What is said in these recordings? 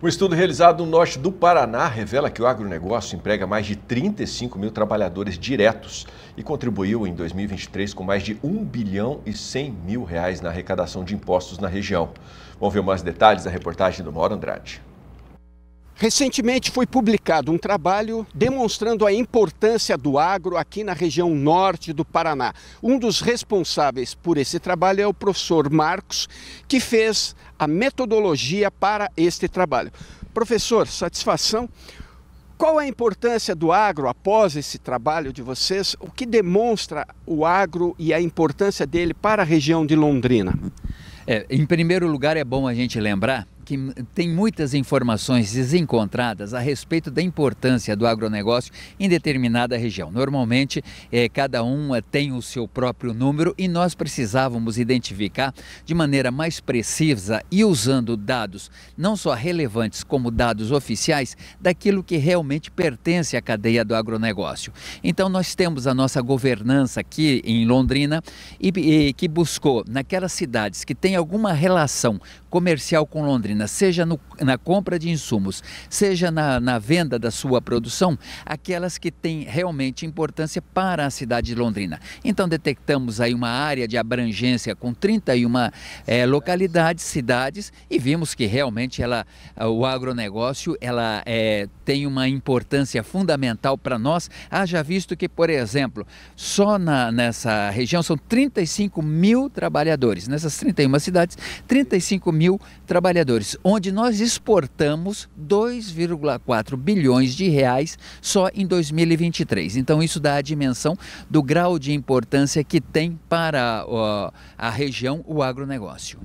Um estudo realizado no norte do Paraná revela que o agronegócio emprega mais de 35 mil trabalhadores diretos e contribuiu em 2023 com mais de 1 bilhão e 100 mil reais na arrecadação de impostos na região. Vamos ver mais detalhes da reportagem do Mauro Andrade. Recentemente foi publicado um trabalho demonstrando a importância do agro aqui na região norte do Paraná. Um dos responsáveis por esse trabalho é o professor Marcos, que fez a metodologia para este trabalho. Professor, satisfação. Qual é a importância do agro após esse trabalho de vocês? O que demonstra o agro e a importância dele para a região de Londrina? É, em primeiro lugar, é bom a gente lembrar que tem muitas informações desencontradas a respeito da importância do agronegócio em determinada região. Normalmente, é, cada um eh, tem o seu próprio número e nós precisávamos identificar de maneira mais precisa e usando dados não só relevantes como dados oficiais daquilo que realmente pertence à cadeia do agronegócio. Então, nós temos a nossa governança aqui em Londrina e, e que buscou naquelas cidades que têm alguma relação comercial com Londrina seja no, na compra de insumos, seja na, na venda da sua produção, aquelas que têm realmente importância para a cidade de Londrina. Então detectamos aí uma área de abrangência com 31 é, eh, localidades, cidades, e vimos que realmente ela, eh, o agronegócio ela é, tem uma importância fundamental para nós, haja visto que, por exemplo, só na, nessa região são 35 mil trabalhadores, nessas 31 cidades, 35 mil trabalhadores onde nós exportamos 2,4 bilhões de reais só em 2023. Então isso dá a dimensão do grau de importância que tem para ó, a região o agronegócio.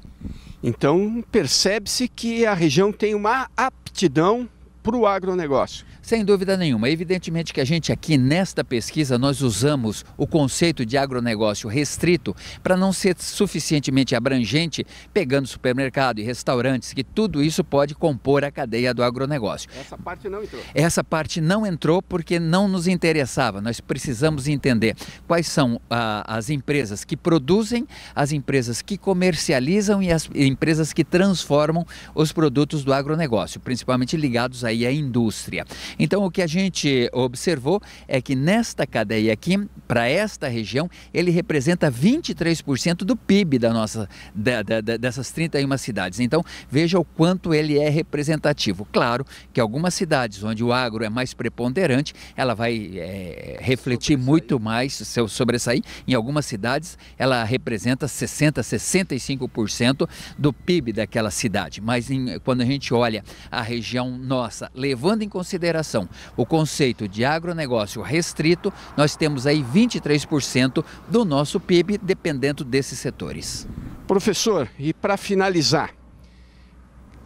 Então percebe-se que a região tem uma aptidão para o agronegócio? Sem dúvida nenhuma. Evidentemente que a gente aqui nesta pesquisa nós usamos o conceito de agronegócio restrito para não ser suficientemente abrangente, pegando supermercado e restaurantes, que tudo isso pode compor a cadeia do agronegócio. Essa parte não entrou. Essa parte não entrou porque não nos interessava. Nós precisamos entender quais são ah, as empresas que produzem, as empresas que comercializam e as empresas que transformam os produtos do agronegócio, principalmente ligados a e a indústria. Então, o que a gente observou é que nesta cadeia aqui, para esta região, ele representa 23% do PIB da nossa, da, da, dessas 31 cidades. Então, veja o quanto ele é representativo. Claro que algumas cidades onde o agro é mais preponderante, ela vai é, refletir sobressair. muito mais seu sobressair. Em algumas cidades, ela representa 60%, 65% do PIB daquela cidade. Mas em, quando a gente olha a região nossa, essa, levando em consideração o conceito de agronegócio restrito, nós temos aí 23% do nosso PIB dependendo desses setores. Professor, e para finalizar,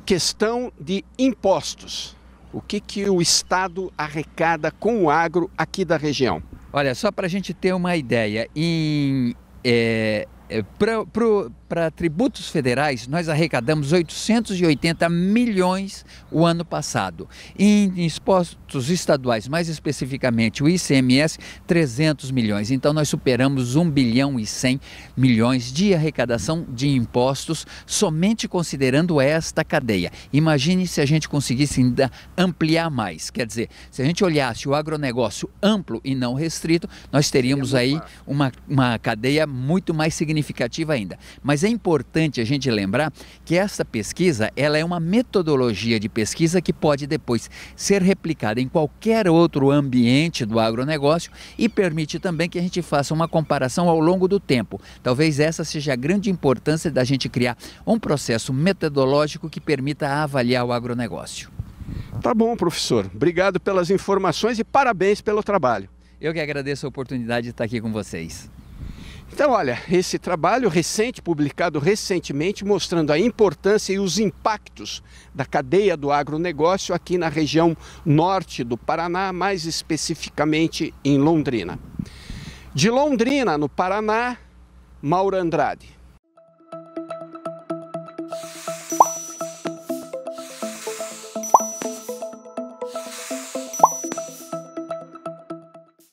questão de impostos. O que, que o Estado arrecada com o agro aqui da região? Olha, só para a gente ter uma ideia, em, é, é, pro para tributos federais, nós arrecadamos 880 milhões o ano passado. Em impostos estaduais, mais especificamente o ICMS, 300 milhões. Então nós superamos 1 bilhão e 100 milhões de arrecadação de impostos somente considerando esta cadeia. Imagine se a gente conseguisse ainda ampliar mais. Quer dizer, se a gente olhasse o agronegócio amplo e não restrito, nós teríamos aí uma, uma cadeia muito mais significativa ainda. Mas mas é importante a gente lembrar que essa pesquisa ela é uma metodologia de pesquisa que pode depois ser replicada em qualquer outro ambiente do agronegócio e permite também que a gente faça uma comparação ao longo do tempo. Talvez essa seja a grande importância da gente criar um processo metodológico que permita avaliar o agronegócio. Tá bom, professor. Obrigado pelas informações e parabéns pelo trabalho. Eu que agradeço a oportunidade de estar aqui com vocês. Então, olha, esse trabalho recente, publicado recentemente, mostrando a importância e os impactos da cadeia do agronegócio aqui na região norte do Paraná, mais especificamente em Londrina. De Londrina, no Paraná, Mauro Andrade.